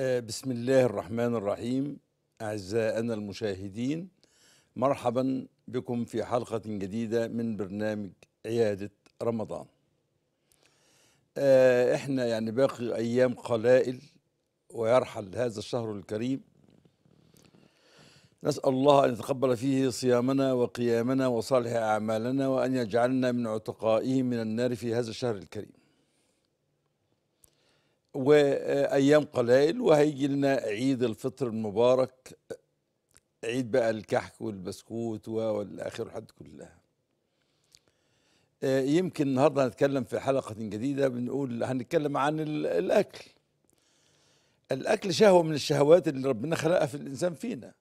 بسم الله الرحمن الرحيم أعزائنا المشاهدين مرحبا بكم في حلقة جديدة من برنامج عيادة رمضان آه، احنا يعني باقي أيام قلائل ويرحل هذا الشهر الكريم نسأل الله أن يتقبل فيه صيامنا وقيامنا وصالح أعمالنا وأن يجعلنا من عتقائه من النار في هذا الشهر الكريم وايام قلائل وهيجي لنا عيد الفطر المبارك عيد بقى الكحك والبسكوت والاخر حد كلها آه، يمكن النهارده هنتكلم في حلقه جديده بنقول هنتكلم عن الاكل الاكل شهوه من الشهوات اللي ربنا خلقها في الانسان فينا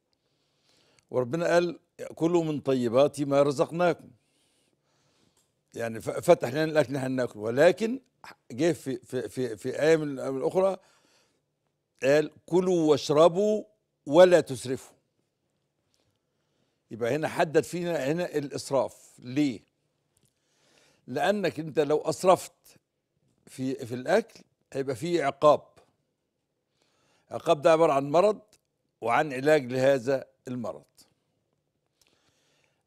وربنا قال كلوا من طيبات ما رزقناكم يعني فتح لنا الاكل احنا ناكل ولكن جه في في في, في آية من الأخرى قال كلوا واشربوا ولا تسرفوا يبقى هنا حدد فينا هنا الإسراف ليه؟ لأنك أنت لو أسرفت في في الأكل هيبقى في عقاب عقاب ده عبارة عن مرض وعن علاج لهذا المرض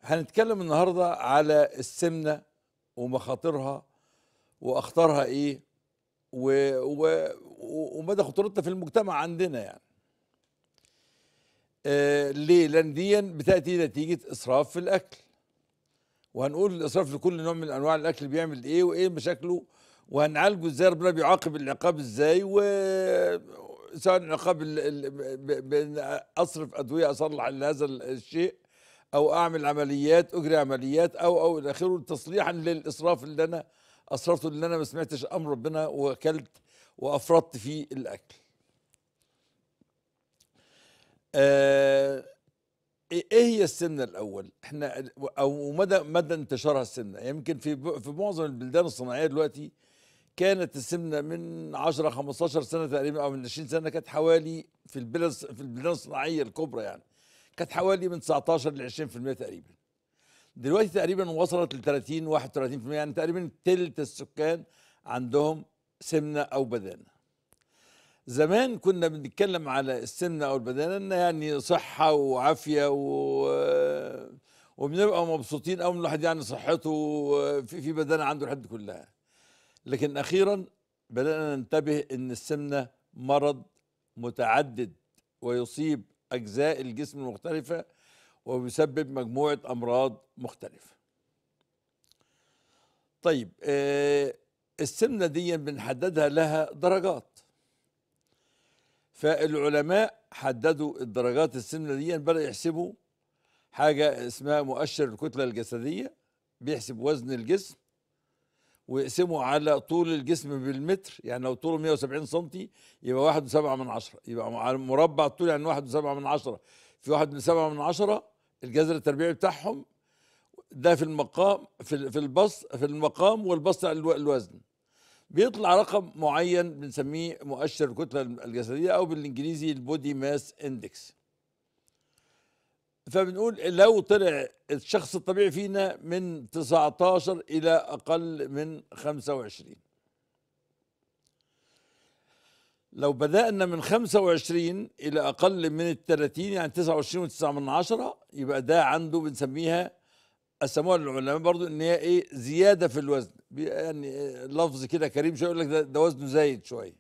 هنتكلم النهاردة على السمنة ومخاطرها واخطارها ايه و... و... ومدى خطورتها في المجتمع عندنا يعني آه ليه لان دي بتاتي نتيجه اسراف في الاكل وهنقول الاسراف لكل نوع من انواع الاكل بيعمل ايه وايه مشاكله وهنعالجه ازاي ربنا بيعاقب العقاب ازاي و سواء العقاب ال... بان اصرف ادويه اصلح لهذا الشيء او اعمل عمليات اجري عمليات او او الى اخره تصليحا للاسراف اللي انا اصررت ان انا ما سمعتش امر ربنا واكلت وافرطت في الاكل آه، إيه-, ايه هي السمنه الاول احنا او مدى مدى انتشارها السمنه يمكن في في معظم البلدان الصناعيه دلوقتي كانت السمنه من 10 15 سنه تقريبا او من 20 سنه كانت حوالي في البلد في البلدان الصناعيه الكبرى يعني كانت حوالي من 19 ل 20% تقريبا دلوقتي تقريبا وصلت ل 30 31% يعني تقريبا ثلث السكان عندهم سمنه او بدانه. زمان كنا بنتكلم على السمنه او البدانه انها يعني صحه وعافيه و وبنبقى مبسوطين قوي من الواحد يعني صحته في في بدانه عنده الحد كلها. لكن اخيرا بدانا ننتبه ان السمنه مرض متعدد ويصيب اجزاء الجسم المختلفه وبيسبب مجموعة أمراض مختلفة طيب آه، السمنة دي بنحددها لها درجات فالعلماء حددوا الدرجات السمنة دي بدأ يحسبوا حاجة اسمها مؤشر الكتلة الجسدية بيحسب وزن الجسم ويقسمه على طول الجسم بالمتر يعني لو طوله 170 سم يبقى 1.7 من عشرة يبقى على مربع الطول يعني 1.7 من عشرة في 1.7 من عشرة الجذر التربيعي بتاعهم ده في المقام في في البص في المقام والبسط على الوزن بيطلع رقم معين بنسميه مؤشر الكتله الجسديه او بالانجليزي البودي ماس اندكس فبنقول لو طلع الشخص الطبيعي فينا من 19 الى اقل من 25 لو بدأنا من 25 إلى أقل من ال 30 يعني 29 و9 من عشرة يبقى ده عنده بنسميها قسموها العلماء برضو إن هي إيه زيادة في الوزن يعني لفظ كده كريم شوية يقول لك ده, ده وزنه زايد شوية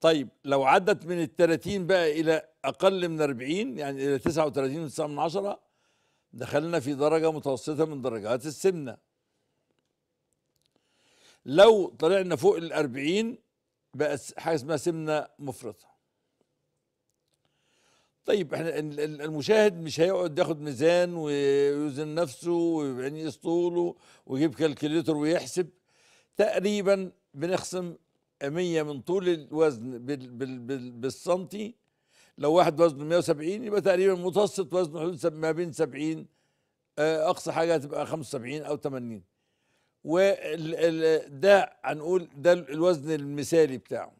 طيب لو عدت من ال 30 بقى إلى أقل من 40 يعني إلى 39 و9 من عشرة دخلنا في درجة متوسطة من درجات السمنة لو طلعنا فوق الأربعين بقى حاجة اسمها سمنة مفرطة طيب احنا المشاهد مش هيقعد ياخد ميزان ويوزن نفسه ويقيس طوله ويجيب كالكوليتر ويحسب تقريبا بنخصم 100 من طول الوزن بالسنتي لو واحد وزنه 170 يبقى تقريبا متوسط وزنه حدود ما بين 70 آه، اقصى حاجه هتبقى 75 او 80 وده هنقول ده الوزن المثالي بتاعه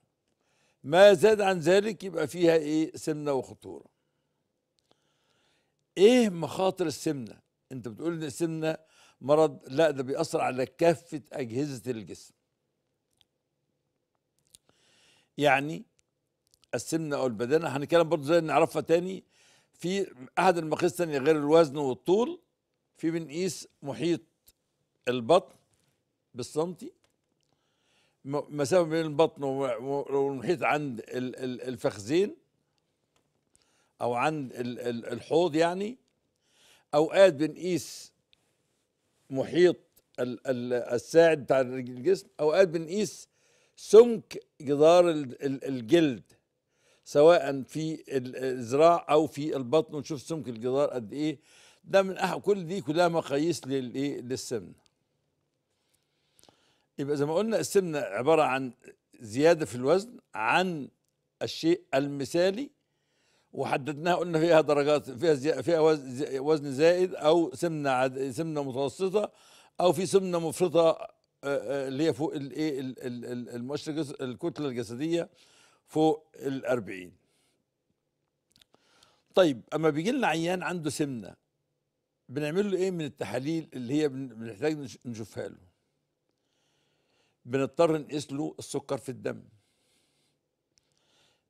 ما زاد عن ذلك يبقى فيها ايه سمنه وخطوره ايه مخاطر السمنه انت بتقول ان السمنه مرض لا ده بيأثر على كافه اجهزه الجسم يعني السمنه او البدانه هنتكلم برضو زي نعرفها تاني في احد المقاييس الثانيه غير الوزن والطول في بنقيس محيط البطن بالسنتي مسافه بين البطن والمحيط عند الفخذين او عند الحوض يعني اوقات بنقيس محيط الساعد بتاع الجسم اوقات بنقيس سمك جدار الجلد سواء في الذراع او في البطن ونشوف سمك الجدار قد ايه ده من أحد كل دي كلها مقاييس للايه للسمنه يبقى زي ما قلنا السمنه عباره عن زياده في الوزن عن الشيء المثالي وحددناها قلنا فيها درجات فيها زي فيها وزن زائد او سمنه عد سمنه متوسطه او في سمنه مفرطه آه، آه، اللي هي فوق الايه المؤشر الكتله الجسديه فوق ال 40 طيب اما بيجي لنا عيان عنده سمنه بنعمل له ايه من التحاليل اللي هي بنحتاج نشوفها له بنضطر نقيس له السكر في الدم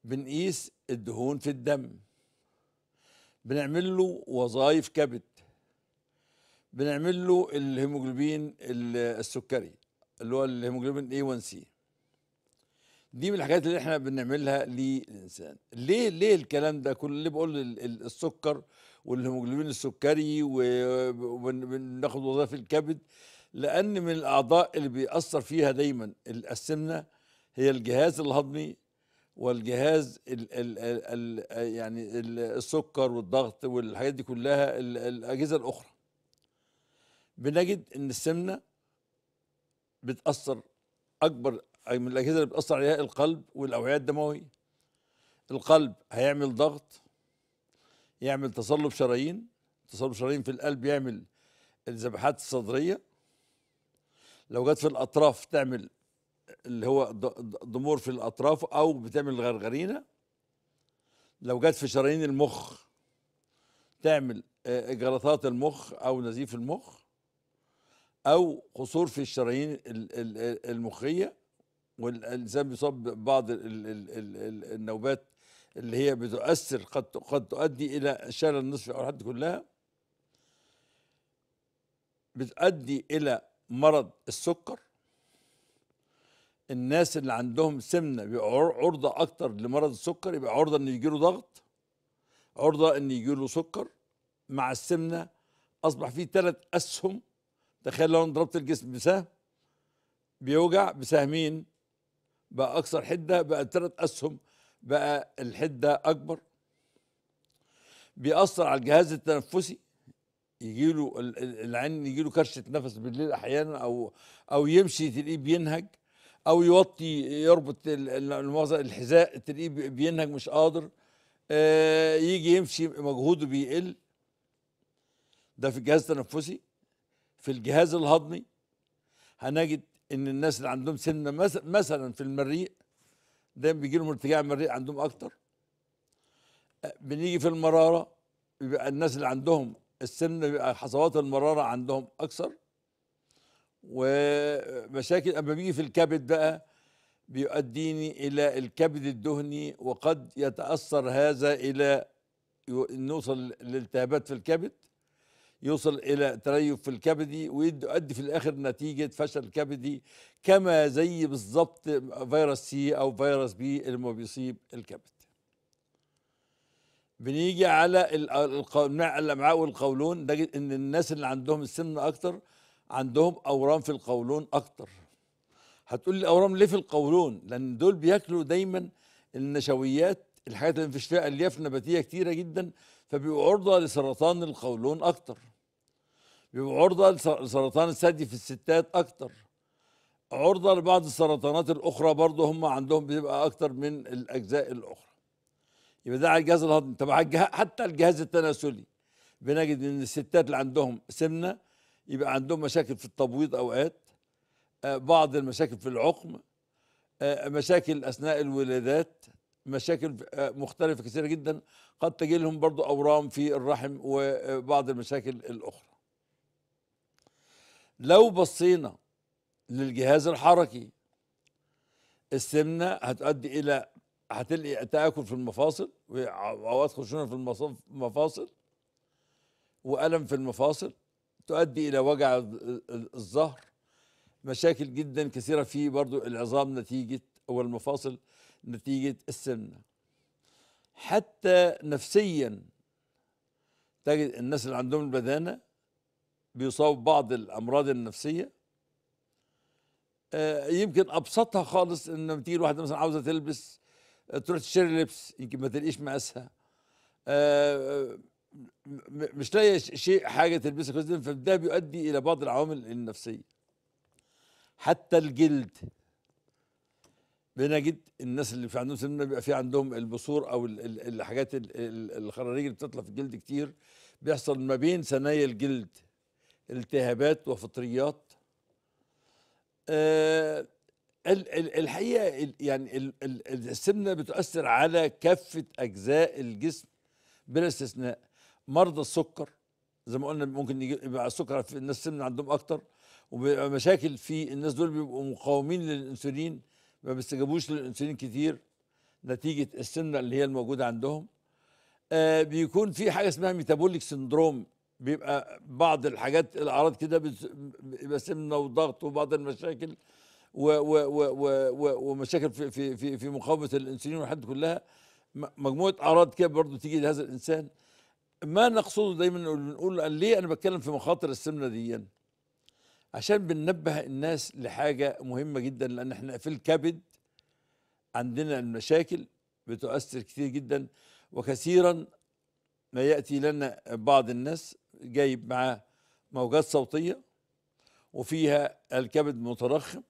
بنقيس الدهون في الدم بنعمل له وظائف كبد بنعمل له الهيموجلوبين السكري اللي هو الهيموجلوبين اي 1 سي دي من الحاجات اللي احنا بنعملها للانسان ليه ليه الكلام ده كل اللي بقول السكر والهيموجلوبين السكري وبناخد وظائف الكبد لان من الاعضاء اللي بيأثر فيها دايما السمنه هي الجهاز الهضمي والجهاز الـ الـ الـ الـ يعني السكر والضغط والحاجات دي كلها الاجهزه الاخرى بنجد ان السمنه بتاثر اكبر من الاجهزه اللي بتاثر عليها القلب والاوعيه الدمويه القلب هيعمل ضغط يعمل تصلب شرايين تصلب شرايين في القلب يعمل الذبحات الصدريه لو جت في الاطراف تعمل اللي هو ضمور في الاطراف او بتعمل غرغرينه لو جت في شرايين المخ تعمل آه، جلطات المخ او نزيف المخ او قصور في الشرايين المخيه والانسان بيصاب ببعض النوبات اللي هي بتؤثر قد قد تؤدي الى شلل النصف او الحد كلها بتؤدي الى مرض السكر الناس اللي عندهم سمنه بيبقى عرضه اكتر لمرض السكر يبقى عرضه ان يجيله ضغط عرضه ان يجيله سكر مع السمنه اصبح في ثلاث اسهم تخيل لو انا ضربت الجسم بسهم بيوجع بسهمين بقى اكثر حده بقى ثلاث اسهم بقى الحده اكبر بيأثر على الجهاز التنفسي يجي له العين يجي له كرشه نفس بالليل احيانا او او يمشي تلاقيه بينهج او يوطي يربط الحذاء تلاقيه بينهج مش قادر آه يجي يمشي مجهوده بيقل ده في الجهاز التنفسي في الجهاز الهضمي هنجد ان الناس اللي عندهم سمنه مثلا في المريء دايما بيجي لهم ارتجاع المريء عندهم اكتر آه، بنيجي في المراره يبقى الناس اللي عندهم السن حصوات المراره عندهم اكثر ومشاكل اما بيجي في الكبد بقى بيؤديني الى الكبد الدهني وقد يتاثر هذا الى نوصل لالتهابات في الكبد يوصل الى تريف في الكبدي ويؤدي في الاخر نتيجه فشل كبدي كما زي بالظبط فيروس سي او فيروس بي اللي ما بيصيب الكبد بنيجي على الامعاء والقولون نجد ان الناس اللي عندهم السمنه اكتر عندهم اورام في القولون اكتر هتقول لي اورام ليه في القولون لان دول بياكلوا دايما النشويات الحاجات اللي مفيش فيها الياف نباتيه كتيره جدا فبيبقوا عرضه لسرطان القولون اكتر بيبقوا عرضه لسرطان الثدي في الستات اكتر عرضه لبعض السرطانات الاخرى برضه هم عندهم بيبقى اكتر من الاجزاء الاخرى يبقى ده على الجهاز الهضمي طب حتى الجهاز التناسلي بنجد ان الستات اللي عندهم سمنه يبقى عندهم مشاكل في التبويض اوقات آه، بعض المشاكل في العقم آه، مشاكل اثناء الولادات مشاكل آه، مختلفه كثيره جدا قد تجي لهم برضو اورام في الرحم وبعض المشاكل الاخرى لو بصينا للجهاز الحركي السمنه هتؤدي الى هتلاقي تاكل في المفاصل ادخل خشونه في المفاصل والم في المفاصل تؤدي الى وجع الظهر مشاكل جدا كثيره في برضو العظام نتيجه او المفاصل نتيجه السمنه حتى نفسيا تجد الناس اللي عندهم البدانه بيصابوا بعض الامراض النفسيه آه، يمكن ابسطها خالص ان لما تيجي الواحده مثلا عاوزه تلبس تروح تشتري لبس يمكن ما تلاقيش مقاسها آه، مش لاقي شيء حاجه تلبسها كويس فده بيؤدي الى بعض العوامل النفسيه حتى الجلد بنجد الناس اللي في عندهم سمنه بيبقى في عندهم البصور او الحاجات الخراريج اللي بتطلع في الجلد كتير بيحصل ما بين ثنايا الجلد التهابات وفطريات آه الحقيقه يعني السمنه بتؤثر على كافه اجزاء الجسم بلا استثناء مرضى السكر زي ما قلنا ممكن يبقى السكر في الناس السمنه عندهم اكتر وبيبقى مشاكل في الناس دول بيبقوا مقاومين للانسولين ما بيستجابوش للانسولين كتير نتيجه السمنه اللي هي الموجوده عندهم آه بيكون في حاجه اسمها ميتابوليك سندروم بيبقى بعض الحاجات الاعراض كده بيبقى سمنه وضغط وبعض المشاكل ومشاكل في في في, في مقاومه الانسولين والحاجات كلها مجموعه اعراض كده برضه تيجي لهذا الانسان ما نقصده دايما نقول ليه انا بتكلم في مخاطر السمنه دي عشان بننبه الناس لحاجه مهمه جدا لان احنا في الكبد عندنا المشاكل بتؤثر كثير جدا وكثيرا ما ياتي لنا بعض الناس جايب معاه موجات صوتيه وفيها الكبد مترخم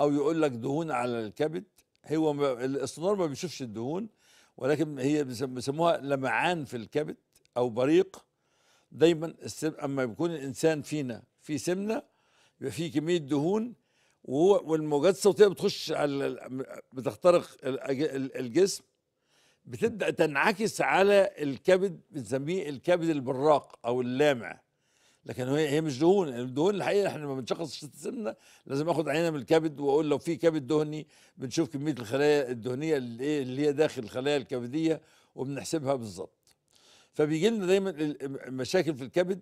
او يقول لك دهون على الكبد هو ما ما بيشوفش الدهون ولكن هي بيسموها لمعان في الكبد او بريق دايما اما بيكون الانسان فينا في سمنه يبقى في كميه دهون والموجات الصوتيه بتخش على بتخترق الجسم بتبدا تنعكس على الكبد بنسميه الكبد البراق او اللامع لكن هي هي مش دهون يعني الدهون الحقيقه احنا لما بنشخص السمنه لازم اخد عينه من الكبد واقول لو في كبد دهني بنشوف كميه الخلايا الدهنيه اللي, إيه، اللي هي داخل الخلايا الكبديه وبنحسبها بالظبط فبيجي لنا دايما مشاكل في الكبد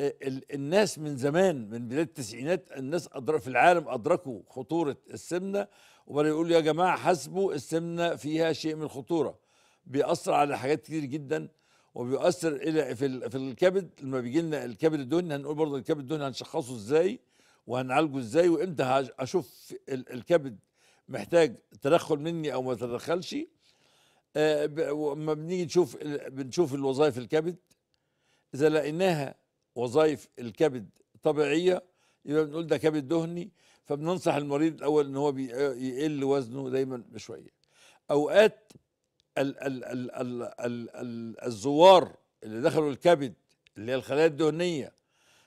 آه، الناس من زمان من بدايه التسعينات الناس في العالم ادركوا خطوره السمنه وبداوا يقول يا جماعه حاسبوا السمنه فيها شيء من الخطوره بيأثر على حاجات كتير جدا وبيؤثر الى في في الكبد لما بيجي لنا الكبد الدهني هنقول برضه الكبد الدهني هنشخصه ازاي وهنعالجه ازاي وامتى اشوف الكبد محتاج تدخل مني او ما تدخلش آه، وما بنيجي نشوف بنشوف الوظائف الكبد اذا لقيناها وظائف الكبد طبيعيه يبقى بنقول ده كبد دهني فبننصح المريض الاول ان هو يقل وزنه دايما بشويه اوقات ال ال ال ال ال ال الزوار اللي دخلوا الكبد اللي هي الخلايا الدهنيه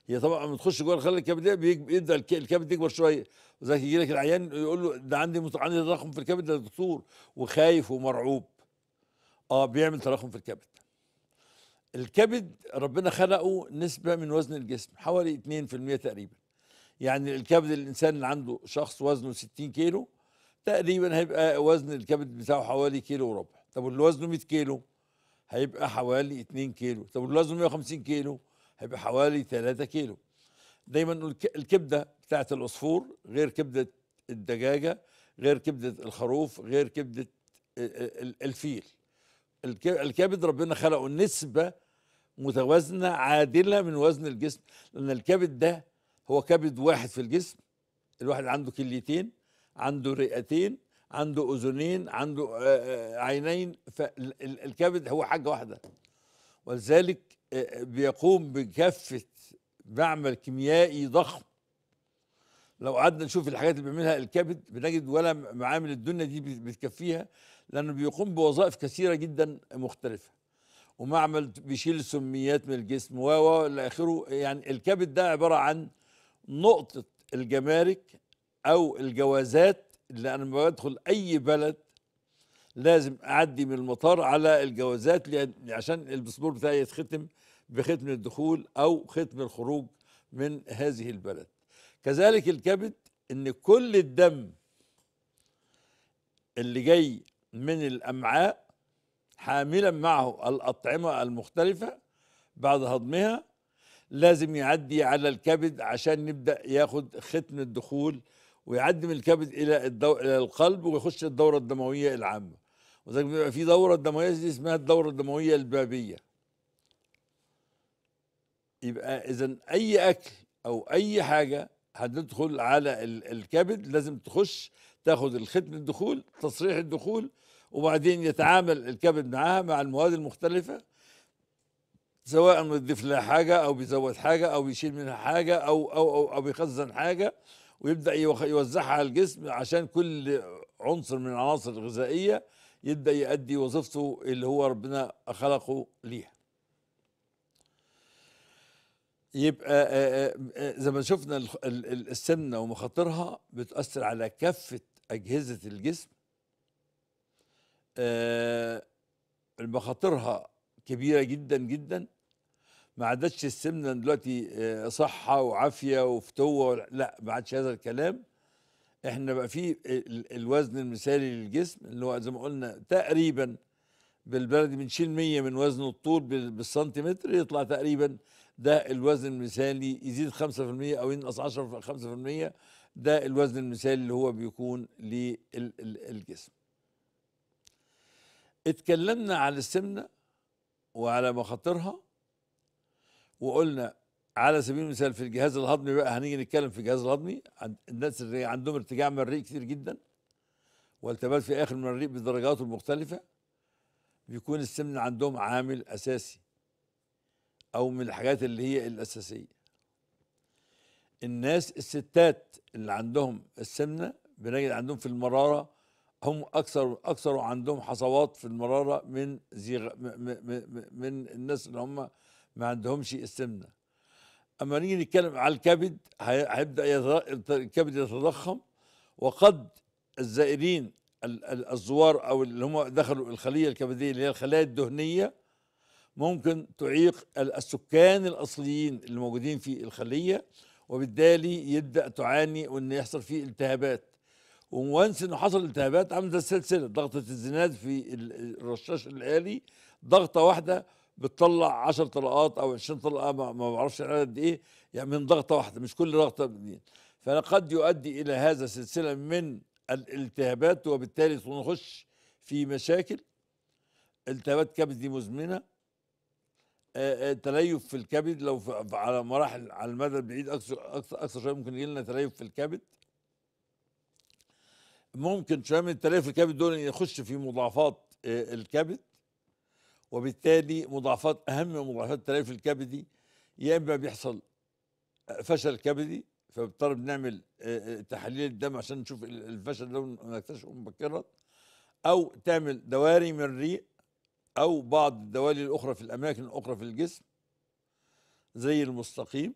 هي طبعا لما تخش جوه الخلايا الكبديه بيبدا الكبد يكبر شويه وذلك يجي لك العيان يقول له ده عندي عندي تضخم في الكبد يا دكتور وخايف ومرعوب اه بيعمل تضخم في الكبد الكبد ربنا خلقه نسبه من وزن الجسم حوالي 2% تقريبا يعني الكبد الانسان اللي عنده شخص وزنه 60 كيلو تقريبا هيبقى وزن الكبد بتاعه حوالي كيلو وربع طب واللي وزنه 100 كيلو هيبقى حوالي 2 كيلو طب واللي وزنه 150 كيلو هيبقى حوالي 3 كيلو دايما نقول الكبده بتاعه العصفور غير كبده الدجاجه غير كبده الخروف غير كبده الفيل الكبد ربنا خلقه نسبه متوازنه عادله من وزن الجسم لان الكبد ده هو كبد واحد في الجسم الواحد عنده كليتين عنده رئتين عنده اذنين عنده آه، آه، عينين فالكبد هو حاجه واحده ولذلك آه، بيقوم بكافه معمل كيميائي ضخم لو قعدنا نشوف الحاجات اللي بيعملها الكبد بنجد ولا معامل الدنيا دي بتكفيها لانه بيقوم بوظائف كثيره جدا مختلفه ومعمل بيشيل السميات من الجسم و الى اخره يعني الكبد ده عباره عن نقطه الجمارك او الجوازات ما بدخل اي بلد لازم اعدي من المطار على الجوازات عشان الباسبور بتاعي يتختم بختم الدخول او ختم الخروج من هذه البلد كذلك الكبد ان كل الدم اللي جاي من الامعاء حاملا معه الاطعمه المختلفه بعد هضمها لازم يعدي على الكبد عشان نبدا ياخد ختم الدخول ويعدي من الكبد الى الدو... الى القلب ويخش الدوره الدمويه العامه وذلك بيبقى في دوره دمويه دي اسمها الدوره الدمويه البابيه يبقى اذا اي اكل او اي حاجه هتدخل على الكبد لازم تخش تاخد الختم الدخول تصريح الدخول وبعدين يتعامل الكبد معاها مع المواد المختلفه سواء بيضيف لها حاجه او بيزود حاجه او بيشيل منها حاجه او او او, أو بيخزن حاجه ويبدا يوزعها على الجسم عشان كل عنصر من العناصر الغذائيه يبدا يؤدي وظيفته اللي هو ربنا خلقه ليها يبقى زي ما شفنا السمنه ومخاطرها بتاثر على كافه اجهزه الجسم مخاطرها كبيره جدا جدا ما عادتش السمنه دلوقتي آه، صحه وعافيه وفتوه لا ما عادش هذا الكلام احنا بقى في الوزن المثالي للجسم اللي هو زي ما قلنا تقريبا بالبلدي بنشيل 100 من وزن الطول بالسنتيمتر يطلع تقريبا ده الوزن المثالي يزيد 5% او ينقص 10 5% ده الوزن المثالي اللي هو بيكون للجسم اتكلمنا على السمنه وعلى مخاطرها وقلنا على سبيل المثال في الجهاز الهضمي بقى هنيجي نتكلم في الجهاز الهضمي الناس اللي عندهم ارتجاع الريق كتير جدا والتباس في اخر الريق بدرجاته المختلفه بيكون السمن عندهم عامل اساسي او من الحاجات اللي هي الاساسيه الناس الستات اللي عندهم السمنه بنجد عندهم في المراره هم اكثر اكثر عندهم حصوات في المراره من زيغ من الناس اللي هم ما عندهمش السمنة اما نيجي نتكلم على الكبد هيبدا الكبد يتضخم وقد الزائرين الزوار او اللي هم دخلوا الخليه الكبديه اللي هي الخلايا الدهنيه ممكن تعيق السكان الاصليين اللي موجودين في الخليه وبالتالي يبدا تعاني وان يحصل فيه التهابات وانس انه حصل التهابات عامل زي السلسله ضغطه الزناد في الرشاش الالي ضغطه واحده بتطلع 10 طلقات او 20 طلقه ما بعرفش قد ايه يعني من ضغطه واحده مش كل ضغطه بدين فقد يؤدي الى هذا سلسله من الالتهابات وبالتالي نخش في مشاكل التهابات كبد دي مزمنه آه، آه، تليف في الكبد لو في على مراحل على المدى البعيد اكثر اكثر اكثر شويه ممكن يجي لنا تليف في الكبد ممكن شويه من تليف الكبد دول يخش في مضاعفات آه، الكبد وبالتالي مضاعفات اهم مضاعفات التليف الكبدي يا اما بيحصل فشل كبدي فبضطر نعمل آه، آه، تحاليل الدم عشان نشوف الفشل ده ونكتشفه مبكرا او تعمل دواري من الريق او بعض الدوالي الاخرى في الاماكن الاخرى في الجسم زي المستقيم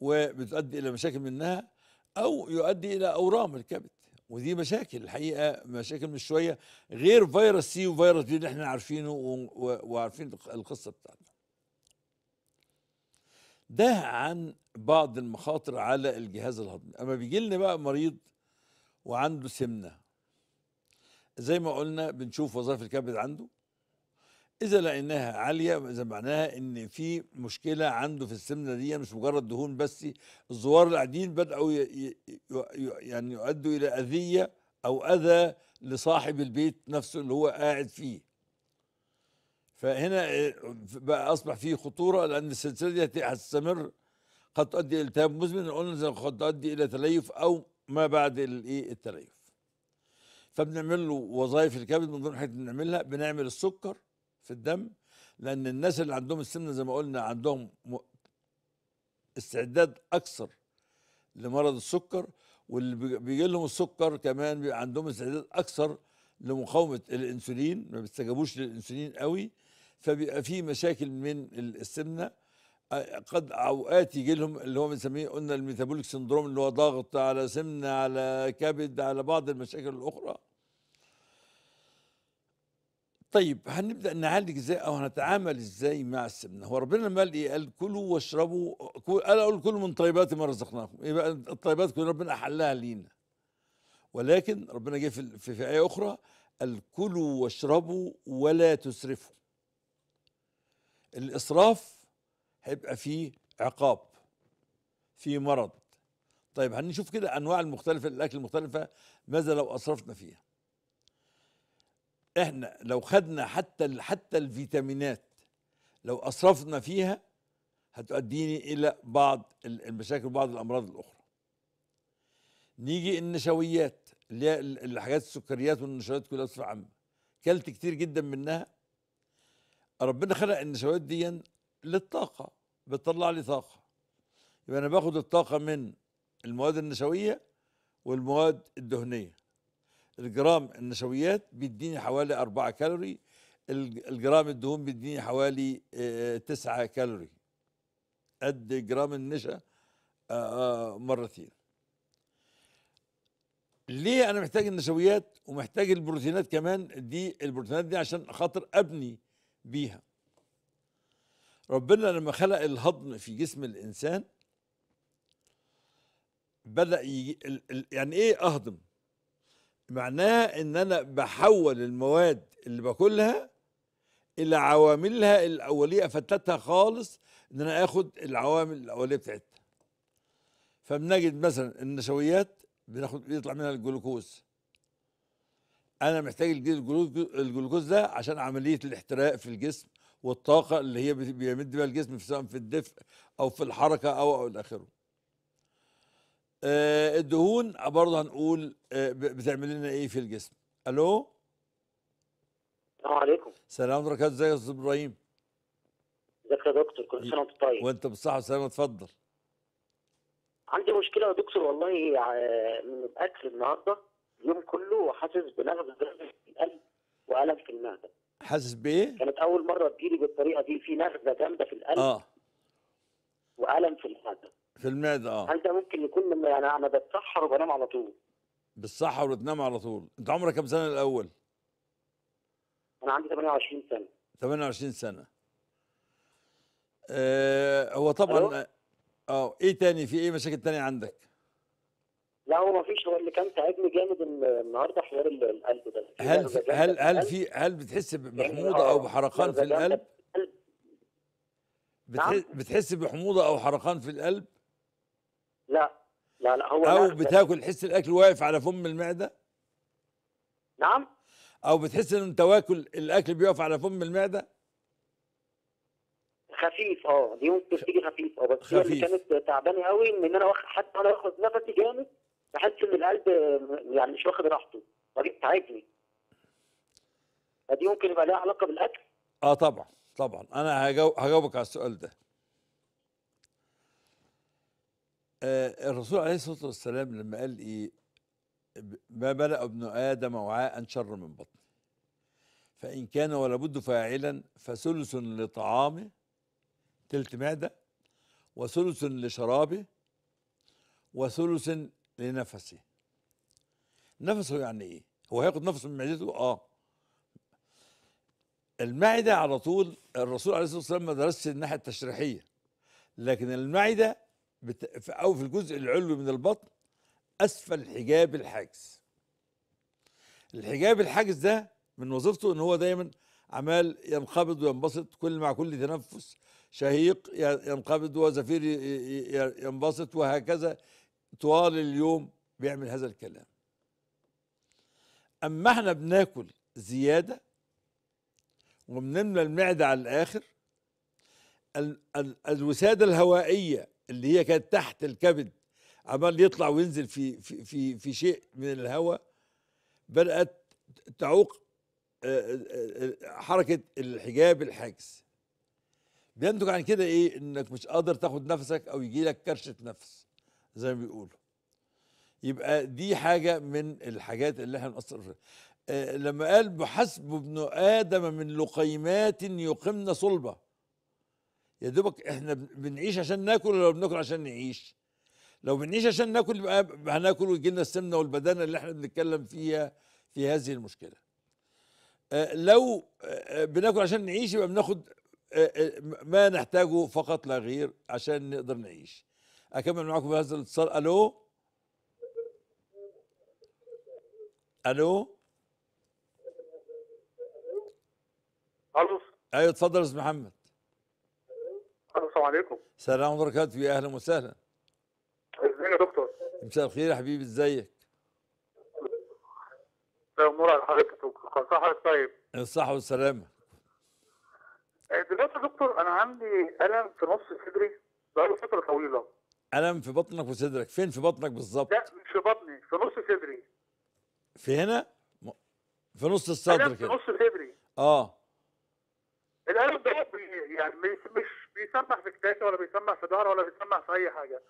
وبتؤدي الى مشاكل منها او يؤدي الى اورام الكبد ودي مشاكل الحقيقه مشاكل مش شويه غير فيروس سي وفيروس دي اللي احنا عارفينه وعارفين القصه بتاعته ده عن بعض المخاطر على الجهاز الهضمي اما بيجي لنا بقى مريض وعنده سمنه زي ما قلنا بنشوف وظائف الكبد عنده اذا لقيناها عاليه اذا معناها ان في مشكله عنده في السمنه دي يعني مش مجرد دهون بس الزوار العاديين بداوا يعني يؤدوا الى اذيه او اذى لصاحب البيت نفسه اللي هو قاعد فيه فهنا آه، بقى اصبح فيه خطوره لان السلسله دي هتستمر قد تؤدي الى التهاب مزمن قلنا قد تؤدي الى تليف او ما بعد الايه التليف فبنعمل له وظائف الكبد من ضمن حاجه بنعملها بنعمل السكر في الدم لان الناس اللي عندهم السمنه زي ما قلنا عندهم استعداد اكثر لمرض السكر واللي بيجي لهم السكر كمان بيبقى عندهم استعداد اكثر لمقاومه الانسولين ما بيستجابوش للانسولين قوي فبيبقى في مشاكل من السمنه قد اوقات يجي لهم اللي هو بنسميه قلنا الميتابوليك سندروم اللي هو ضغط على سمنه على كبد على بعض المشاكل الاخرى طيب هنبدا نعالج ازاي او هنتعامل ازاي مع السمنه هو ربنا لما قال ايه قال كلوا واشربوا قال اقول كلوا من طيبات ما رزقناكم ايه بقى الطيبات كلها ربنا احلها لينا ولكن ربنا جه في, في, في ايه اخرى قال كلوا واشربوا ولا تسرفوا الاسراف هيبقى فيه عقاب في مرض طيب هنشوف كده انواع المختلفه الاكل المختلفه ماذا لو اسرفنا فيها احنا لو خدنا حتى حتى الفيتامينات لو اسرفنا فيها هتؤديني الى بعض المشاكل وبعض الامراض الاخرى نيجي النشويات اللي هي الحاجات السكريات والنشويات كلها بصفه عامه كلت كتير جدا منها ربنا خلق النشويات دي للطاقه بتطلع لي طاقه يبقى انا باخد الطاقه من المواد النشويه والمواد الدهنيه الجرام النشويات بيديني حوالي 4 كالوري الجرام الدهون بيديني حوالي 9 آه، كالوري قد جرام النشا آه، آه، مرتين ليه انا محتاج النشويات ومحتاج البروتينات كمان دي البروتينات دي عشان خاطر ابني بيها ربنا لما خلق الهضم في جسم الانسان بدا يجي يعني ايه اهضم معناه ان انا بحول المواد اللي باكلها الى عواملها الاوليه افتتها خالص ان انا اخد العوامل الاوليه بتاعتها فبنجد مثلا النشويات بناخد بيطلع منها الجلوكوز انا محتاج الجلوكوز ده عشان عمليه الاحتراق في الجسم والطاقه اللي هي بيمد بها الجسم سواء في الدفء او في الحركه او او الى اخره آه، الدهون برضه هنقول آه، بتعمل لنا ايه في الجسم الو السلام عليكم سلام وبركاته ازيك يا استاذ ابراهيم ازيك يا دكتور كل سنه وانت طيب وانت بالصحه والسلامه اتفضل عندي مشكله يا دكتور والله آه، من الاكل النهارده اليوم كله وحاسس بنغز في القلب والم في المعده حاسس بايه؟ كانت اول مره تجيلي بالطريقه دي في نغزه جامده في القلب اه والم في المعده في المعدة اه هل ده ممكن يكون لما يعني انا بتسحر وبنام على طول بتسحر وتنام على طول انت عمرك كام سنة الاول؟ انا عندي 28 سنة 28 سنة آه هو طبعا آه،, اه ايه تاني في ايه مشاكل تانية عندك؟ لا هو ما فيش هو اللي كان تعبني جامد النهارده حوار القلب ده هل يعني هل هل في هل بتحس يعني، بحموضه او آه، بحرقان يعني في القلب؟ بتحس بحموضه او حرقان في القلب؟ لا لا لا هو او لا بتاكل تحس الاكل واقف على فم المعده نعم او بتحس ان انت واكل الاكل بيقف على فم المعده خفيف اه دي ممكن تيجي خفيف اه بس خفيف. اللي كانت تعبانه قوي ان انا واخد حتى انا واخد نفسي جامد بحس ان القلب يعني مش واخد راحته بتعبني فدي ممكن يبقى لها علاقه بالاكل اه طبعا طبعا انا هجاوبك على السؤال ده آه، الرسول عليه الصلاه والسلام لما قال ايه ما بلأ ابن ادم وعاء شر من بطنه فان كان ولا بد فاعلا فثلث لطعامه تلت معده وثلث لشرابه وثلث لنفسه نفسه يعني ايه هو هياخد نفسه من معدته اه المعده على طول الرسول عليه الصلاه والسلام ما درسش الناحيه التشريحيه لكن المعده او في الجزء العلوي من البطن اسفل حجاب الحاجز الحجاب الحاجز ده من وظيفته ان هو دايما عمال ينقبض وينبسط كل مع كل تنفس شهيق ينقبض وزفير ينبسط وهكذا طوال اليوم بيعمل هذا الكلام اما احنا بناكل زياده وبنملى المعده على الاخر ال ال الوساده الهوائيه اللي هي كانت تحت الكبد عمال يطلع وينزل في في في, في شيء من الهواء بدات تعوق آه، آه، آه، حركه الحجاب الحاجز بينتج عن كده ايه انك مش قادر تاخد نفسك او يجي لك كرشه نفس زي ما بيقولوا يبقى دي حاجه من الحاجات اللي احنا بنأثر فيها لما قال بحسب ابن ادم من لقيمات يقمن صلبه يا دوبك احنا بنعيش عشان ناكل ولا بناكل عشان نعيش لو بنعيش عشان ناكل يبقى هناكل ويجي لنا السمنه والبدانه اللي احنا بنتكلم فيها في هذه المشكله آه لو آه بناكل عشان نعيش يبقى بناخد آه،, آه ما نحتاجه فقط لا غير عشان نقدر نعيش اكمل معاكم في هذا الاتصال الو الو الو ايوه اتفضل يا استاذ محمد السلام عليكم السلام وبركاته يا اهلا وسهلا ازيك يا دكتور مساء الخير يا حبيبي ازيك مساء النور على حضرتك دكتور صح طيب الصحة والسلامة إيه، دلوقتي يا دكتور انا عندي الم في نص صدري بقاله فترة طويلة الم في بطنك وصدرك فين في بطنك بالظبط لا مش في بطني في نص صدري في هنا في نص الصدر كده في نص صدري اه الالم ده يعني مش بيسمع في كتافي ولا بيسمع في ظهره ولا بيسمع في اي حاجه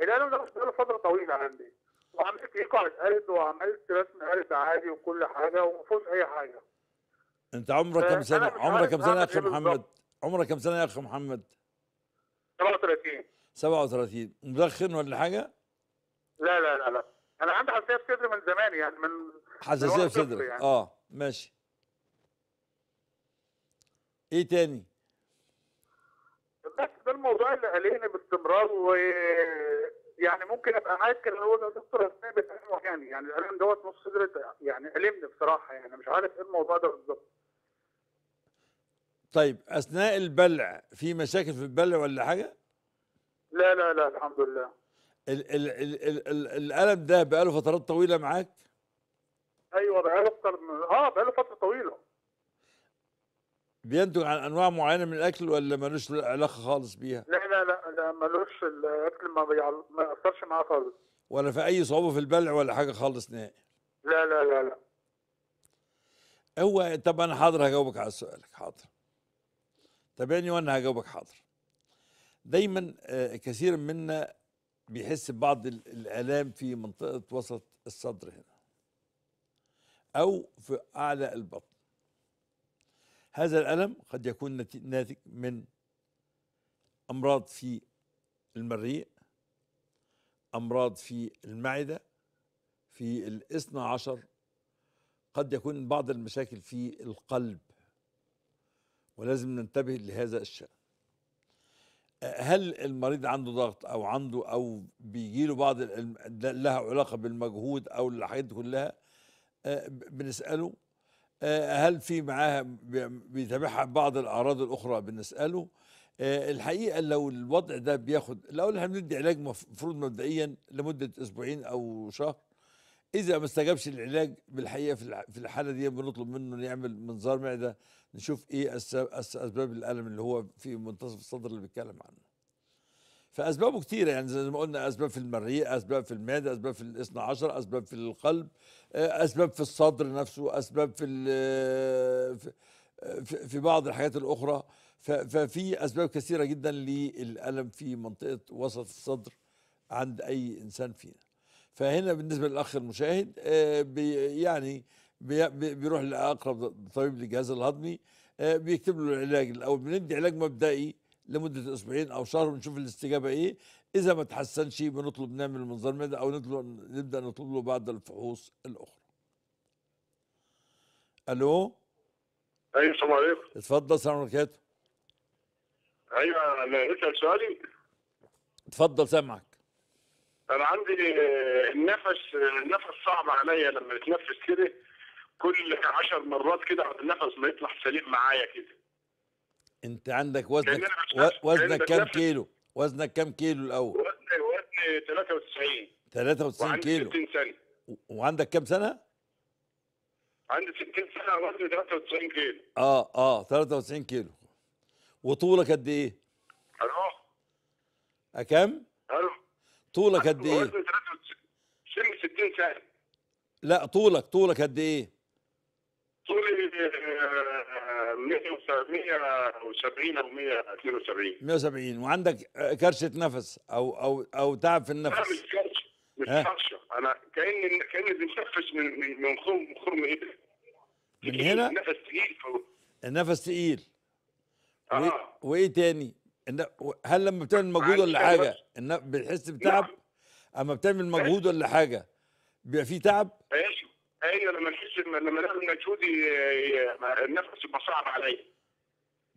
الالم ده بقاله فتره طويله عندي وعملت ايكو على القلب وعملت رسم قلب عادي وكل حاجه وما اي حاجه انت عمرك كم آه، سنه عمرك كم سنه يا اخي إيه محمد عمرك كم سنه يا اخي محمد 37 37 مدخن ولا حاجه لا لا لا لا انا عندي حساسيه في صدري من زمان يعني من حساسيه في صدري يعني. اه ماشي ايه تاني بس ده الموضوع اللي قلقني باستمرار و يعني ممكن ابقى معاك اللي هو دكتور اسماء بتاعه يعني يعني الالم دوت نص صدري يعني ألمني بصراحه يعني مش عارف ايه الموضوع ده بالظبط طيب اثناء البلع في مشاكل في البلع ولا حاجه؟ لا لا لا الحمد لله ال ال ال ال ال الالم ده بقاله فترات طويله معاك؟ ايوه بقاله اكتر من اه بقاله فتره طويله بينتج عن انواع معينه من الاكل ولا ملوش علاقه خالص بيها؟ لا لا لا لا ملوش الاكل ما بيعل... ما معاه خالص ولا في اي صعوبه في البلع ولا حاجه خالص نهائي لا لا لا لا هو طب انا حاضر هجاوبك على سؤالك حاضر تابعني وانا هجاوبك حاضر دايما آه، كثير منا بيحس ببعض الالام في منطقه وسط الصدر هنا او في اعلى البطن هذا الألم قد يكون ناتج من أمراض في المريء أمراض في المعدة في الاثنى عشر قد يكون بعض المشاكل في القلب ولازم ننتبه لهذا الشأن هل المريض عنده ضغط او عنده او بيجي له بعض لها علاقه بالمجهود او الحاجات دي كلها آه، بنساله آه، هل في معاها بيتابعها بعض الاعراض الاخرى بنساله آه، الحقيقه لو الوضع ده بياخد الاول احنا بندي علاج مفروض مبدئيا لمده اسبوعين او شهر اذا ما استجابش العلاج بالحقيقه في الحاله دي بنطلب منه يعمل منظار معده نشوف ايه اسباب الالم اللي هو في منتصف الصدر اللي بيتكلم عنه فاسبابه كتيره يعني زي ما قلنا اسباب في المريء اسباب في المعده اسباب في الاثنى عشر اسباب في القلب اسباب في الصدر نفسه اسباب في في بعض الحاجات الاخرى ففي اسباب كثيره جدا للالم في منطقه وسط الصدر عند اي انسان فينا فهنا بالنسبه للاخ المشاهد آه، يعني بيروح لاقرب طبيب للجهاز الهضمي آه، بيكتب له العلاج الاول بندي علاج مبدئي لمده اسبوعين او شهر ونشوف الاستجابه ايه اذا ما تحسنش بنطلب نعمل منظار معده او نطلب نبدا نطلب له بعض الفحوص الاخرى الو ايوه السلام عليكم اتفضل السلام عليكم ايوه انا اسال سؤالي اتفضل سامعك انا عندي آه، النفس آه، النفس صعب عليا لما اتنفس كده كل عشر مرات كده النفس ما يطلع سليم معايا كده انت عندك وزنك وزنك كام كيلو وزنك كام كيلو الاول وزني وزني 93 93 كيلو وعندي 60 سنه وعندك كام سنه عندي 60 سنه وزني 93 كيلو اه اه 93 كيلو وطولك قد ايه الو آه، كم؟ الو طولك قد ايه وزني 60 سنه لا طولك طولك قد ايه طولي آه، 170 او 172 170 وعندك كرشه نفس او او او تعب في النفس لا مش كرشه مش كرشه انا كاني كاني بنفس من من من خرم خرم من هنا النفس تقيل النفس تقيل آه. وايه تاني هل لما بتعمل مجهود ولا حاجه بتحس بتعب نعم. اما بتعمل مجهود ولا حاجه بيبقى فيه تعب ماشي ايوه لما نحس لما الاقي مجهودي آه، النفس يبقى صعب عليا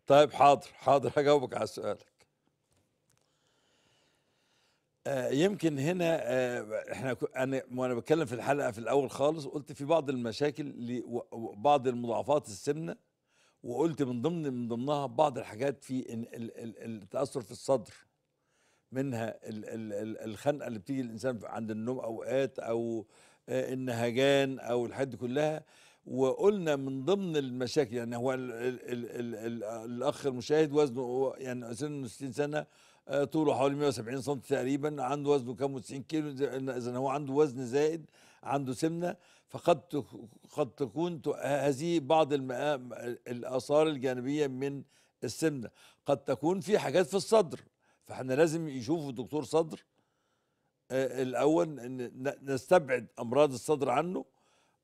طيب حاضر حاضر هجاوبك على سؤالك آه يمكن هنا آه احنا انا وانا بتكلم في الحلقه في الاول خالص قلت في بعض المشاكل وبعض المضاعفات السمنه وقلت من ضمن من ضمنها بعض الحاجات في التاثر في الصدر منها الخنقه اللي بتيجي الانسان عند النوم اوقات او النهجان او الحاجات دي كلها وقلنا من ضمن المشاكل يعني هو الـ الـ الـ الـ الاخ المشاهد وزنه يعني سنه 60 سنه آه، طوله حوالي 170 سم تقريبا عنده وزنه كام 90 كيلو اذا هو عنده وزن زائد عنده سمنه فقد قد تكون هذه بعض آه، الاثار الجانبيه من السمنه قد تكون في حاجات في الصدر فاحنا لازم يشوفوا دكتور صدر آه، الاول نستبعد امراض الصدر عنه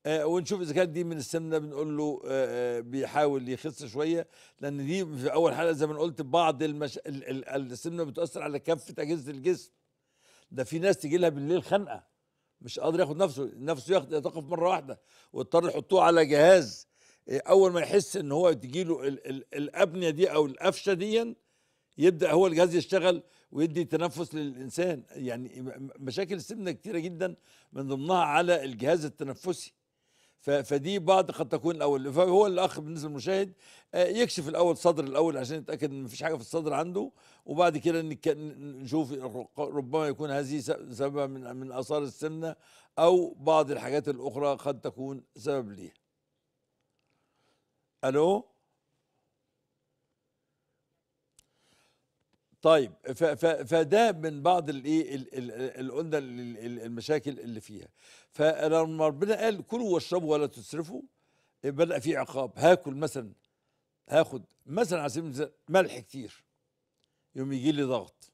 آه، ونشوف اذا كانت دي من السمنه بنقول له آه، بيحاول يخس شويه لان دي في اول حلقه زي ما قلت بعض المش... السمنه بتاثر على كافه اجهزه الجسم ده في ناس تجي لها بالليل خنقه مش قادر ياخد نفسه نفسه ياخد يتوقف مره واحده واضطر يحطوه على جهاز اول ما يحس ان هو تجيله الابنيه دي او القفشه دي يبدا هو الجهاز يشتغل ويدي تنفس للانسان يعني مشاكل السمنه كثيره جدا من ضمنها على الجهاز التنفسي فدي بعض قد تكون الاول فهو الاخ بالنسبه للمشاهد آه، يكشف الاول صدر الاول عشان يتاكد ان مفيش حاجه في الصدر عنده وبعد كده نشوف ربما يكون هذه سبب من من اثار السمنه او بعض الحاجات الاخرى قد تكون سبب ليها الو طيب فده من بعض الايه قلنا المشاكل اللي فيها فلما ربنا قال كلوا واشربوا ولا تسرفوا بدا في عقاب هاكل مثلا هاخد مثلا على سبيل المثال ملح كتير يوم يجي لي ضغط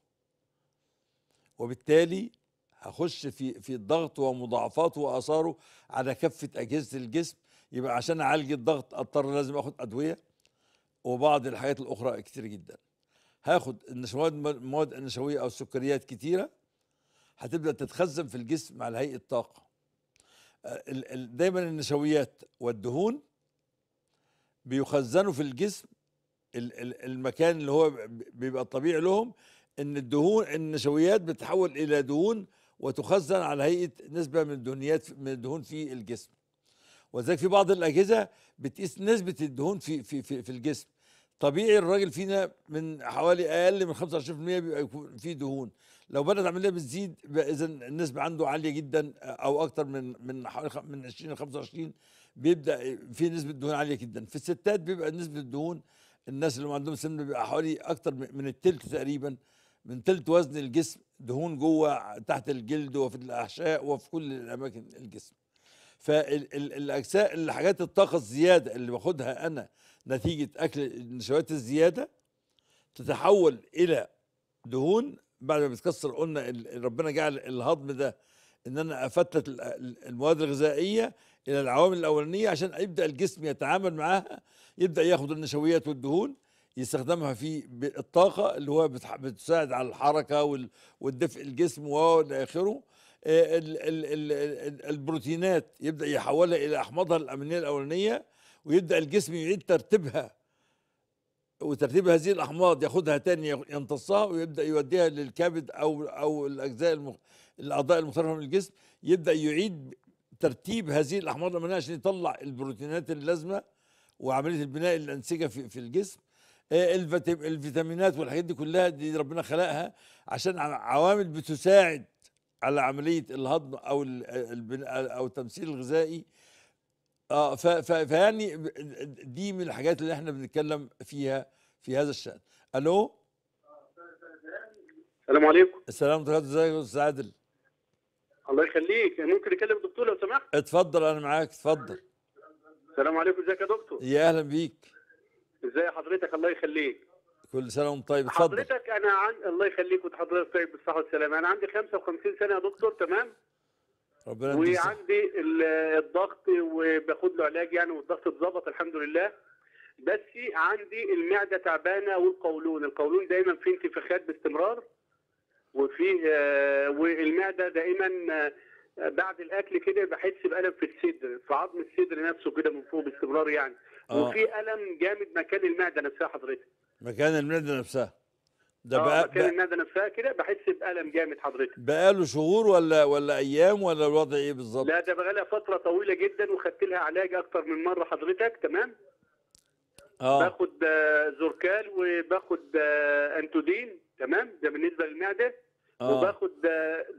وبالتالي هخش في في الضغط ومضاعفاته واثاره على كافه اجهزه الجسم يبقى عشان اعالج الضغط اضطر لازم اخد ادويه وبعض الحاجات الاخرى كتير جدا هاخد النشويات المواد النشويه او السكريات كتيره هتبدا تتخزن في الجسم على هيئه طاقه آه، دايما النشويات والدهون بيخزنوا في الجسم المكان اللي هو بيبقى الطبيعي لهم ان الدهون النشويات بتتحول الى دهون وتخزن على هيئه نسبه من الدهنيات من الدهون في الجسم وذلك في بعض الاجهزه بتقيس نسبه الدهون في في في, في الجسم طبيعي الراجل فينا من حوالي اقل من 25% بيبقى يكون فيه دهون لو بدات العمليه بتزيد اذا النسبه عنده عاليه جدا او اكتر من من حوالي من 20 ل 25 بيبدا في نسبه دهون عاليه جدا في الستات بيبقى نسبه الدهون الناس اللي عندهم سمنه بيبقى حوالي اكتر من الثلث تقريبا من ثلث وزن الجسم دهون جوه تحت الجلد وفي الاحشاء وفي كل الاماكن الجسم فالاجساء الحاجات الطاقه الزياده اللي باخدها انا نتيجة أكل النشويات الزيادة تتحول إلى دهون بعد ما بتكسر قلنا ربنا جعل الهضم ده إن أنا أفتت المواد الغذائية إلى العوامل الأولانية عشان يبدأ الجسم يتعامل معاها يبدأ ياخد النشويات والدهون يستخدمها في الطاقة اللي هو بتساعد على الحركة والدفء الجسم وإلى آخره آه، البروتينات يبدأ يحولها إلى أحماضها الأمينية الأولانية ويبدا الجسم يعيد ترتيبها وترتيب هذه الاحماض ياخدها تاني يمتصها ويبدا يوديها للكبد او او الاجزاء المخ... الاعضاء المختلفه من الجسم يبدا يعيد ترتيب هذه الاحماض الامينيه عشان يطلع البروتينات اللازمه وعمليه البناء الانسجه في, في الجسم آه، الفيتامينات والحاجات دي كلها دي ربنا خلقها عشان عوامل بتساعد على عمليه الهضم او البناء او التمثيل الغذائي اه فيعني دي من الحاجات اللي احنا بنتكلم فيها في هذا الشان الو السلام عليكم السلام الله ازيك يا استاذ عادل الله يخليك ممكن اكلم الدكتور لو سمحت اتفضل انا معاك اتفضل السلام عليكم ازيك يا دكتور يا اهلا بيك ازي حضرتك الله يخليك كل سنه وانت طيب اتفضل حضرتك انا عن... الله يخليك وحضرتك طيب بالصحه والسلامه انا عندي 55 سنه يا دكتور تمام ربنا وعندي الضغط وباخد له علاج يعني والضغط اتظبط الحمد لله بس عندي المعده تعبانه والقولون القولون دايما فيه انتفاخات باستمرار وفيه آه، والمعده دايما آه، بعد الاكل كده بحس بالم في الصدر في عظم الصدر نفسه كده من فوق باستمرار يعني آه. وفي الم جامد مكان المعده نفسها حضرتك مكان المعده نفسها ده آه، بقى مكان المعدة نفسها كده بحس بألم جامد حضرتك بقاله شهور ولا ولا أيام ولا الوضع إيه بالظبط؟ لا ده بقالها فترة طويلة جدا وخدت لها علاج أكتر من مرة حضرتك تمام؟ آه. باخد آه، زركال وباخد آه، أنتودين تمام؟ ده بالنسبة للمعدة آه. وباخد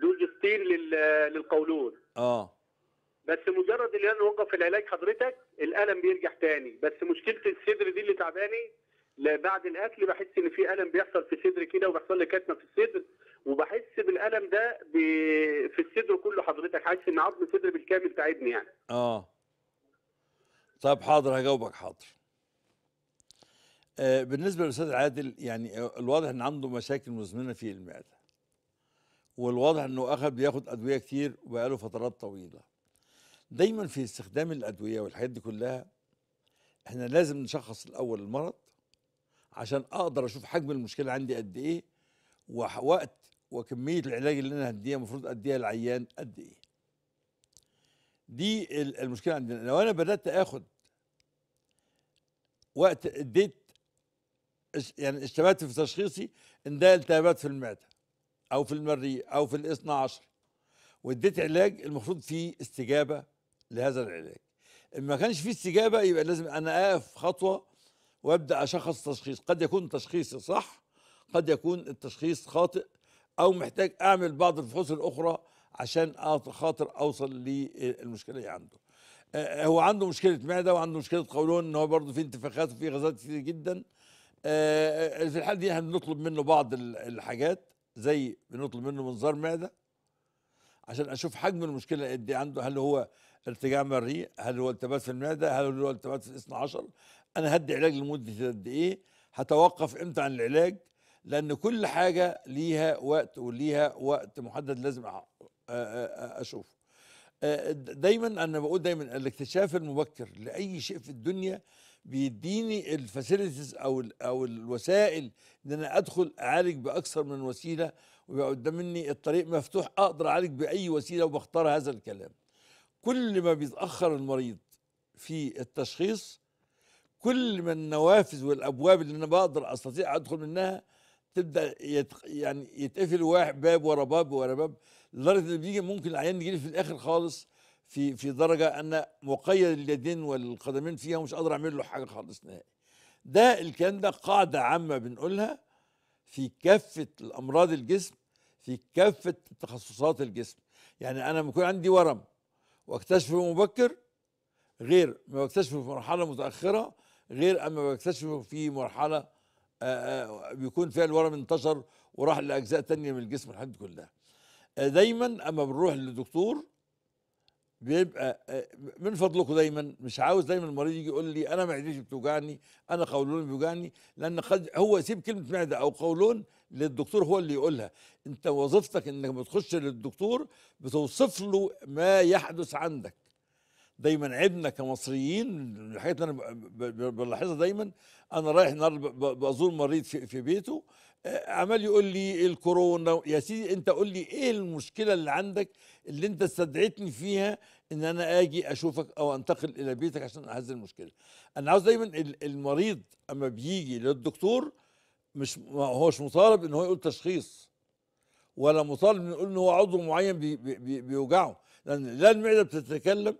دوجستين للقولون اه بس مجرد اللي انا اوقف العلاج حضرتك الالم بيرجع تاني بس مشكله الصدر دي اللي تعباني بعد الاكل بحس ان في الم بيحصل في صدري كده وبيحصل لي كتمه في الصدر وبحس بالالم ده في الصدر كله حضرتك حاسس ان عظم صدري بالكامل تعبني يعني اه طيب حاضر هجاوبك حاضر آه بالنسبه للاستاذ عادل يعني آه، الواضح ان عنده مشاكل مزمنه في المعده والواضح انه اخذ بياخد ادويه كتير وبقاله فترات طويله دايما في استخدام الادويه والحاجات دي كلها احنا لازم نشخص الاول المرض عشان اقدر اشوف حجم المشكله عندي قد ايه ووقت وكميه العلاج اللي انا هديها المفروض اديها للعيان قد ايه دي المشكله عندنا لو انا بدات اخد وقت اديت يعني اشتبهت في تشخيصي ان ده التهابات في المعده او في المريء او في الاثنى عشر واديت علاج المفروض فيه استجابه لهذا العلاج ما كانش فيه استجابه يبقى لازم انا اقف خطوه وابدا اشخص تشخيص قد يكون تشخيصي صح قد يكون التشخيص خاطئ او محتاج اعمل بعض الفحوص الاخرى عشان خاطر اوصل للمشكله اللي عنده آه, آه، هو عنده مشكله معده وعنده مشكله قولون ان هو برضه في انتفاخات وفي غازات كتير جدا آه, آه، في الحاله دي هنطلب منه بعض الحاجات زي بنطلب منه منظار معده عشان اشوف حجم المشكله قد ايه عنده هل هو ارتجاع مريء هل هو التباس في المعده هل هو التباس في الاثنى عشر انا هدي علاج لمده قد ايه هتوقف امتى عن العلاج لان كل حاجه ليها وقت وليها وقت محدد لازم اشوفه دايما انا بقول دايما الاكتشاف المبكر لاي شيء في الدنيا بيديني الفاسيلتيز او او الوسائل ان انا ادخل اعالج باكثر من وسيله ويبقى قدام مني الطريق مفتوح اقدر اعالج باي وسيله وبختار هذا الكلام كل ما بيتاخر المريض في التشخيص كل من النوافذ والابواب اللي انا بقدر استطيع ادخل منها تبدا يتق... يعني يتقفل واحد باب ورا باب ورا باب لدرجه ان بيجي ممكن العيان يجي في الاخر خالص في في درجه ان مقيد اليدين والقدمين فيها ومش قادر اعمل له حاجه خالص نهائي ده الكلام ده قاعده عامه بنقولها في كافه الامراض الجسم في كافه تخصصات الجسم يعني انا لما يكون عندي ورم واكتشفه مبكر غير ما بكتشفه في مرحله متاخره غير اما بكتشفه في مرحله آه، آه، بيكون فيها الورم انتشر وراح لاجزاء تانية من الجسم الحمد كلها آه، دايما اما بنروح للدكتور بيبقى من فضلكم دايما مش عاوز دايما المريض يجي يقول لي انا معدتي بتوجعني انا قولون بيوجعني لان قد هو يسيب كلمه معده او قولون للدكتور هو اللي يقولها انت وظيفتك انك بتخش للدكتور بتوصف له ما يحدث عندك دايما عيبنا كمصريين الحاجات اللي انا بلاحظها دايما انا رايح النهارده بزور مريض في بيته آه، عمال يقول لي الكورونا يا سيدي انت قول لي ايه المشكله اللي عندك اللي انت استدعيتني فيها ان انا اجي اشوفك او انتقل الى بيتك عشان احل المشكله انا عاوز دايما المريض اما بيجي للدكتور مش ما هوش مطالب ان هو يقول تشخيص ولا مطالب ان يقول ان هو عضو معين بي بي بيوجعه لان لا المعده بتتكلم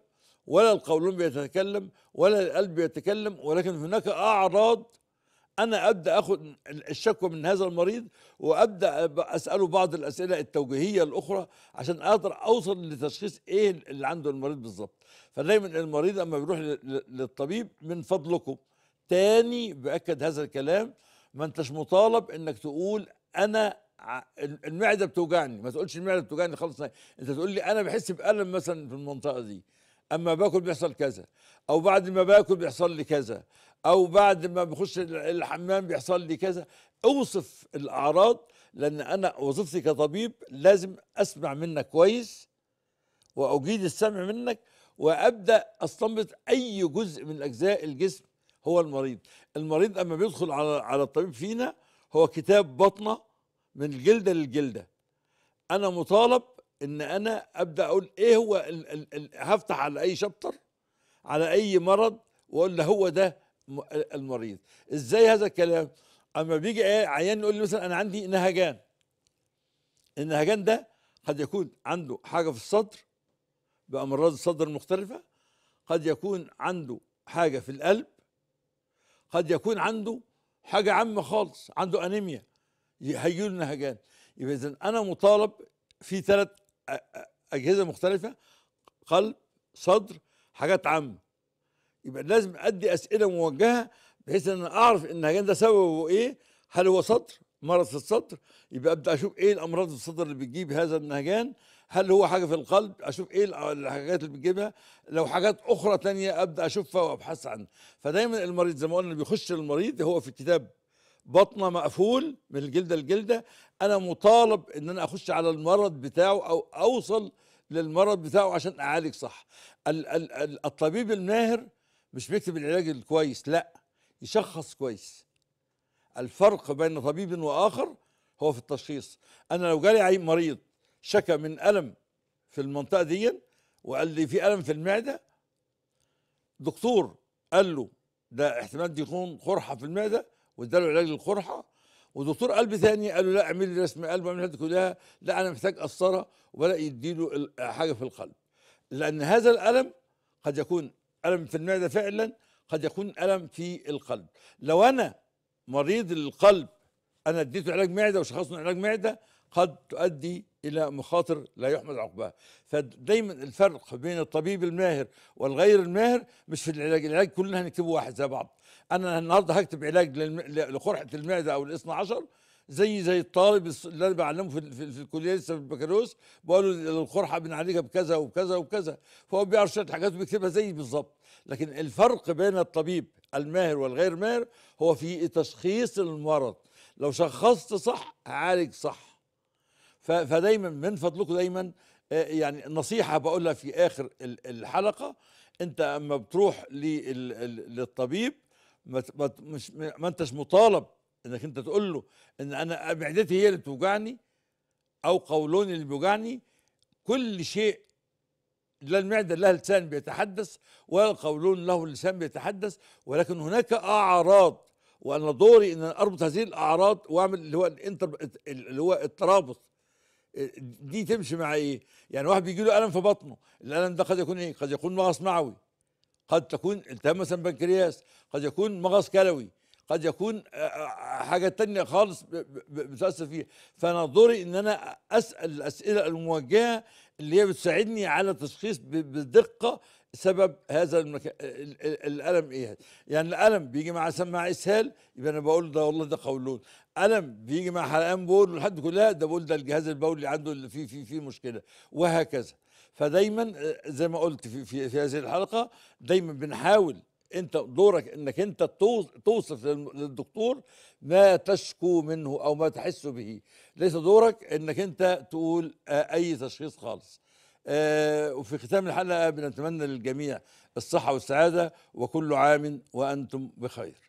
ولا القولون بيتكلم ولا القلب بيتكلم ولكن هناك أعراض أنا أبدأ أخذ الشكوى من هذا المريض وأبدأ أسأله بعض الأسئلة التوجيهية الأخرى عشان أقدر أوصل لتشخيص إيه اللي عنده المريض بالظبط فدايما المريض أما بيروح للطبيب من فضلكم تاني بأكد هذا الكلام ما أنتش مطالب إنك تقول أنا المعده بتوجعني ما تقولش المعده بتوجعني خالص انت تقول لي انا بحس بالم مثلا في المنطقه دي اما باكل بيحصل كذا او بعد ما باكل بيحصل لي كذا او بعد ما بخش الحمام بيحصل لي كذا اوصف الاعراض لان انا وظيفتي كطبيب لازم اسمع منك كويس واجيد السمع منك وابدا استنبط اي جزء من اجزاء الجسم هو المريض المريض اما بيدخل على على الطبيب فينا هو كتاب بطنه من الجلده للجلده انا مطالب ان انا ابدا اقول ايه هو الـ الـ الـ هفتح على اي شابتر على اي مرض واقول له هو ده المريض ازاي هذا الكلام اما بيجي عيان يقول لي مثلا انا عندي نهجان النهجان ده قد يكون عنده حاجه في الصدر بامراض الصدر المختلفه قد يكون عنده حاجه في القلب قد يكون عنده حاجه عامه خالص عنده انيميا له نهجان يبقى اذا انا مطالب في ثلاث اجهزه مختلفه قلب صدر حاجات عامه يبقى لازم ادي اسئله موجهه بحيث ان اعرف ان ده سببه ايه هل هو صدر مرض في الصدر يبقى ابدا اشوف ايه الامراض في الصدر اللي بتجيب هذا النهجان هل هو حاجه في القلب اشوف ايه الحاجات اللي بتجيبها لو حاجات اخرى تانية ابدا اشوفها وابحث عنها فدايما المريض زي ما قلنا بيخش المريض هو في الكتاب بطنه مقفول من الجلده الجلدة انا مطالب ان انا اخش على المرض بتاعه او اوصل للمرض بتاعه عشان اعالج صح ال ال ال الطبيب الماهر مش بيكتب العلاج الكويس لا يشخص كويس الفرق بين طبيب واخر هو في التشخيص انا لو جالي عين مريض شكى من الم في المنطقه دي وقال لي في الم في المعده دكتور قال له ده احتمال دي يكون قرحه في المعده واداله علاج للقرحه ودكتور قلب ثاني قال له لا اعمل لي رسم قلب واعمل الحاجات كلها لا انا محتاج قسطره وبدا يديله حاجه في القلب لان هذا الالم قد يكون الم في المعده فعلا قد يكون الم في القلب لو انا مريض القلب انا اديته علاج معده وشخصنا علاج معده قد تؤدي الى مخاطر لا يحمد عقباها فدايما الفرق بين الطبيب الماهر والغير الماهر مش في العلاج العلاج كلنا هنكتبه واحد زي بعض انا النهارده هكتب علاج لقرحه المعده او الاثنى عشر زي زي الطالب اللي انا بعلمه في, في, في الكليه لسه في البكالوريوس بقول له القرحه بنعالجها بكذا وبكذا وبكذا فهو بيعرف شويه حاجات وبيكتبها زي بالظبط لكن الفرق بين الطبيب الماهر والغير ماهر هو في تشخيص المرض لو شخصت صح هعالج صح فدايما من فضلكم دايما آه، يعني نصيحه بقولها في اخر الحلقه انت اما بتروح للطبيب ما مش ما انتش مطالب انك انت تقول له ان انا معدتي هي اللي بتوجعني او قولوني اللي بيوجعني كل شيء لا المعده لها لسان بيتحدث ولا القولون له لسان بيتحدث ولكن هناك اعراض وانا دوري ان اربط هذه الاعراض واعمل اللي هو الانتر اللي هو الترابط إيه، دي تمشي مع ايه؟ يعني واحد بيجي له الم في بطنه، الالم ده قد يكون ايه؟ قد يكون نقص معوي قد تكون التهاب مثلا بنكرياس قد يكون مغص كلوي قد يكون آه، آه، آه، حاجة تانية خالص بتأثر فيها فأنا دوري إن أنا أسأل الأسئلة الموجهة اللي هي بتساعدني على تشخيص بدقة سبب هذا المك... الألم إيه يعني الألم بيجي مع سماع إسهال يبقى أنا بقول ده والله ده قولون ألم بيجي مع حرقان بول والحد كلها ده بقول ده الجهاز البولي عنده اللي فيه فيه فيه مشكلة وهكذا فدايما آه، زي ما قلت في, في, في هذه الحلقه دايما بنحاول انت دورك انك انت توصف للدكتور ما تشكو منه او ما تحس به ليس دورك انك انت تقول آه، اي تشخيص خالص آه، وفي ختام الحلقه بنتمنى للجميع الصحه والسعاده وكل عام وانتم بخير